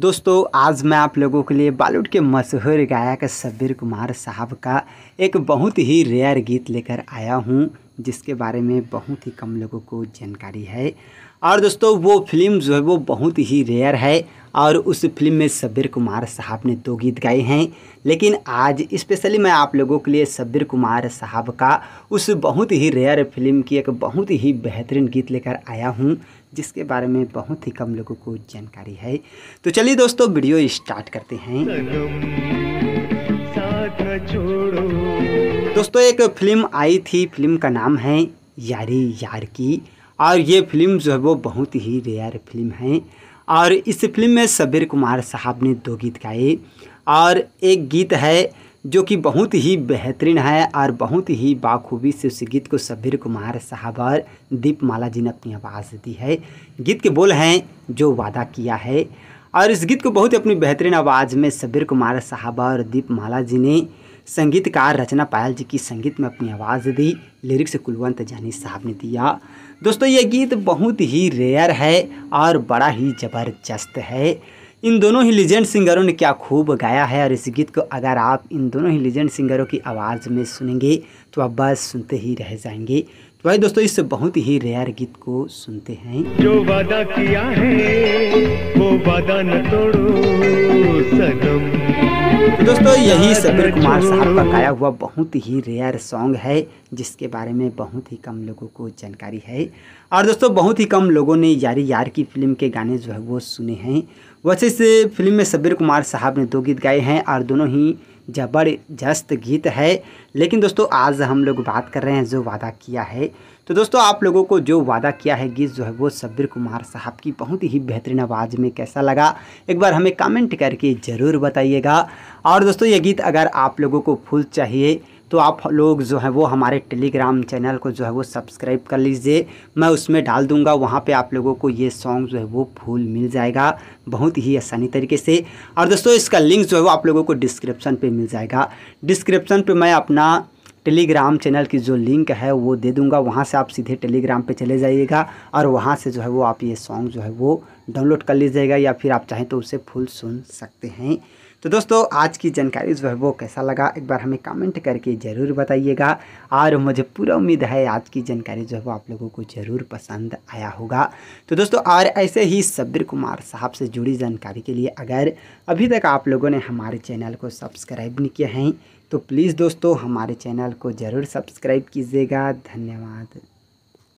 दोस्तों आज मैं आप लोगों के लिए बॉलीवुड के मशहूर गायक सब्बीर कुमार साहब का एक बहुत ही रेयर गीत लेकर आया हूँ जिसके बारे में बहुत ही कम लोगों को जानकारी है और दोस्तों वो फिल्म जो है वो बहुत ही रेयर है और उस फिल्म में शब्बीर कुमार साहब ने दो गीत गाए हैं लेकिन आज स्पेशली मैं आप लोगों के लिए सब्बीर कुमार साहब का उस बहुत ही रेयर फिल्म की एक बहुत ही बेहतरीन गीत लेकर आया हूँ जिसके बारे में बहुत ही कम लोगों को जानकारी है तो चलिए दोस्तों वीडियो स्टार्ट करते हैं दोस्तों एक फिल्म आई थी फिल्म का नाम है यारी यार की और ये फिल्म जो है वो बहुत ही रेयर फिल्म है और इस फिल्म में सबीर कुमार साहब ने दो गीत गाए और एक गीत है जो कि बहुत ही बेहतरीन है और बहुत ही बाखूबी से उस गीत को सब्बीर कुमार साहब और दीपमाला जी ने अपनी आवाज़ दी है गीत के बोल हैं जो वादा किया है और इस गीत को बहुत ही अपनी बेहतरीन आवाज़ में सब्बीर कुमार साहब और दीपमाला जी ने संगीतकार रचना पायल जी की संगीत में अपनी आवाज़ दी लिरिक्स कुलवंत जानी साहब ने दिया दोस्तों ये गीत बहुत ही रेयर है और बड़ा ही ज़बरदस्त है इन दोनों ही लीजेंड सिंगरों ने क्या खूब गाया है और इस गीत को अगर आप इन दोनों ही लीजेंड सिंगरों की आवाज़ में सुनेंगे तो आप बस सुनते ही रह जाएंगे तो भाई दोस्तों इस बहुत ही रेयर गीत को सुनते हैं जो वादा किया है वो वादा न तोड़ो सनम दोस्तों यही सबीर कुमार साहब का गाया हुआ बहुत ही रेयर सॉन्ग है जिसके बारे में बहुत ही कम लोगों को जानकारी है और दोस्तों बहुत ही कम लोगों ने यारी यार की फिल्म के गाने जो है वो सुने हैं वैसे इस फिल्म में सबीर कुमार साहब ने दो गीत गाए हैं और दोनों ही ज़बरदस्त गीत है लेकिन दोस्तों आज हम लोग बात कर रहे हैं जो वादा किया है तो दोस्तों आप लोगों को जो वादा किया है गीत जो है वो सब्बीर कुमार साहब की बहुत ही बेहतरीन आवाज़ में कैसा लगा एक बार हमें कमेंट करके ज़रूर बताइएगा और दोस्तों ये गीत अगर आप लोगों को फुल चाहिए तो आप लोग जो है वो हमारे टेलीग्राम चैनल को जो है वो सब्सक्राइब कर लीजिए मैं उसमें डाल दूंगा वहाँ पे आप लोगों को ये सॉन्ग जो है वो फूल मिल जाएगा बहुत ही आसानी तरीके से और दोस्तों इसका लिंक जो है वो आप लोगों को डिस्क्रिप्शन पर मिल जाएगा डिस्क्रिप्शन पर मैं अपना टेलीग्राम चैनल की जो लिंक है वो दे दूंगा वहाँ से आप सीधे टेलीग्राम पे चले जाइएगा और वहाँ से जो है वो आप ये सॉन्ग जो है वो डाउनलोड कर लीजिएगा या फिर आप चाहें तो उसे फुल सुन सकते हैं तो दोस्तों आज की जानकारी जो है वो कैसा लगा एक बार हमें कमेंट करके ज़रूर बताइएगा और मुझे पूरा उम्मीद है आज की जानकारी जो है वो आप लोगों को ज़रूर पसंद आया होगा तो दोस्तों और ऐसे ही सब्र कुमार साहब से जुड़ी जानकारी के लिए अगर अभी तक आप लोगों ने हमारे चैनल को सब्सक्राइब नहीं किया है तो प्लीज़ दोस्तों हमारे चैनल को ज़रूर सब्सक्राइब कीजिएगा धन्यवाद